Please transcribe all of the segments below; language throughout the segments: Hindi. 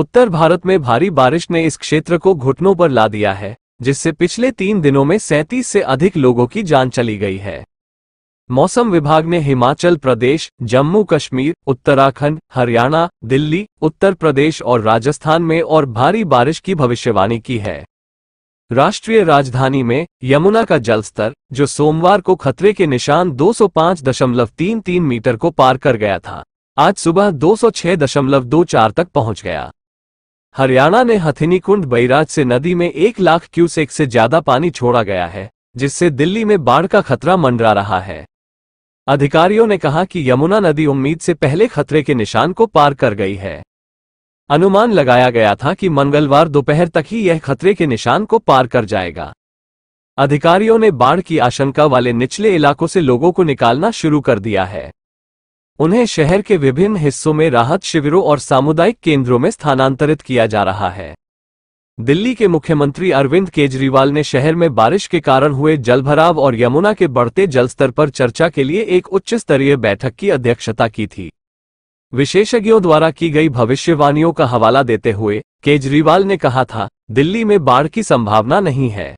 उत्तर भारत में भारी बारिश ने इस क्षेत्र को घुटनों पर ला दिया है जिससे पिछले तीन दिनों में सैंतीस से अधिक लोगों की जान चली गई है मौसम विभाग ने हिमाचल प्रदेश जम्मू कश्मीर उत्तराखंड हरियाणा दिल्ली उत्तर प्रदेश और राजस्थान में और भारी बारिश की भविष्यवाणी की है राष्ट्रीय राजधानी में यमुना का जलस्तर जो सोमवार को खतरे के निशान 205.33 मीटर को पार कर गया था आज सुबह 206.24 तक पहुंच गया हरियाणा ने हथिनी कुंड बैराज से नदी में एक लाख क्यूसेक से ज्यादा पानी छोड़ा गया है जिससे दिल्ली में बाढ़ का खतरा मंडरा रहा है अधिकारियों ने कहा कि यमुना नदी उम्मीद से पहले खतरे के निशान को पार कर गई है अनुमान लगाया गया था कि मंगलवार दोपहर तक ही यह खतरे के निशान को पार कर जाएगा अधिकारियों ने बाढ़ की आशंका वाले निचले इलाकों से लोगों को निकालना शुरू कर दिया है उन्हें शहर के विभिन्न हिस्सों में राहत शिविरों और सामुदायिक केंद्रों में स्थानांतरित किया जा रहा है दिल्ली के मुख्यमंत्री अरविंद केजरीवाल ने शहर में बारिश के कारण हुए जलभराव और यमुना के बढ़ते जलस्तर पर चर्चा के लिए एक उच्च स्तरीय बैठक की अध्यक्षता की थी विशेषज्ञों द्वारा की गई भविष्यवाणियों का हवाला देते हुए केजरीवाल ने कहा था दिल्ली में बाढ़ की संभावना नहीं है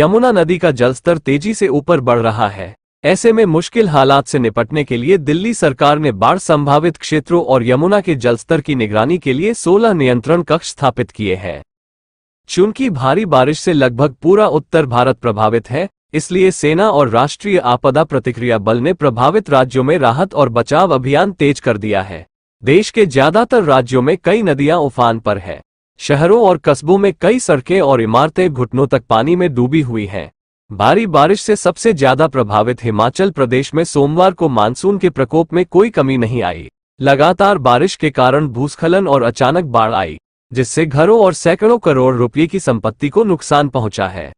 यमुना नदी का जलस्तर तेजी से ऊपर बढ़ रहा है ऐसे में मुश्किल हालात से निपटने के लिए दिल्ली सरकार ने बाढ़ संभावित क्षेत्रों और यमुना के जलस्तर की निगरानी के लिए 16 नियंत्रण कक्ष स्थापित किए हैं चूंकि भारी बारिश से लगभग पूरा उत्तर भारत प्रभावित है इसलिए सेना और राष्ट्रीय आपदा प्रतिक्रिया बल ने प्रभावित राज्यों में राहत और बचाव अभियान तेज कर दिया है देश के ज्यादातर राज्यों में कई नदियां उफान पर है शहरों और कस्बों में कई सड़कें और इमारतें घुटनों तक पानी में डूबी हुई हैं भारी बारिश से सबसे ज्यादा प्रभावित हिमाचल प्रदेश में सोमवार को मानसून के प्रकोप में कोई कमी नहीं आई लगातार बारिश के कारण भूस्खलन और अचानक बाढ़ आई जिससे घरों और सैकड़ों करोड़ रुपये की संपत्ति को नुकसान पहुंचा है